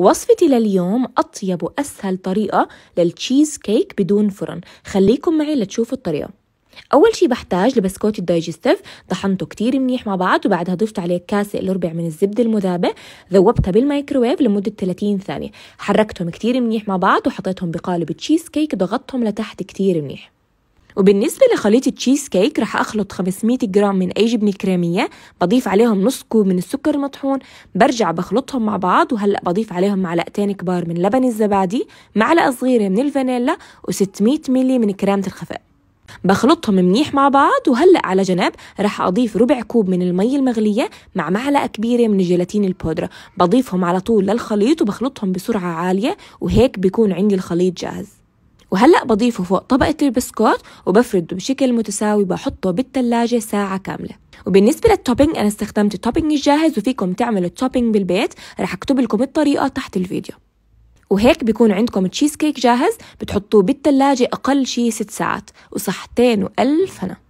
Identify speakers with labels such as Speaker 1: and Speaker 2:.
Speaker 1: وصفتي لليوم أطيب وأسهل طريقة للتشيز كيك بدون فرن خليكم معي لتشوفوا الطريقة أول شي بحتاج لبسكوت الدايجستيف طحنته كتير منيح مع بعض وبعدها ضفت عليه كاسة الربع من الزبدة المذابة ذوبتها بالمايكروويف لمدة 30 ثانية حركتهم كتير منيح مع بعض وحطيتهم بقالب تشيز كيك ضغطتهم لتحت كتير منيح وبالنسبة لخليط التشيز كيك راح أخلط 500 جرام من أي جبنة كريمية بضيف عليهم نص كوب من السكر المطحون برجع بخلطهم مع بعض وهلأ بضيف عليهم معلقتين كبار من لبن الزبادي معلقة صغيرة من الفانيلا و600 ملي من كريمة الخفق بخلطهم منيح مع بعض وهلأ على جنب راح أضيف ربع كوب من المي المغلية مع معلقة كبيرة من جيلاتين البودرة بضيفهم على طول للخليط وبخلطهم بسرعة عالية وهيك بيكون عندي الخليط جاهز وهلأ بضيفه فوق طبقة البسكوت وبفرده بشكل متساوي بحطه بالتلاجة ساعة كاملة وبالنسبة للتوبينج أنا استخدمت التوبينج الجاهز وفيكم تعملوا التوبينج بالبيت رح أكتب لكم الطريقة تحت الفيديو وهيك بيكون عندكم تشيز كيك جاهز بتحطوه بالتلاجة أقل شي ست ساعات وصحتين وألف هنا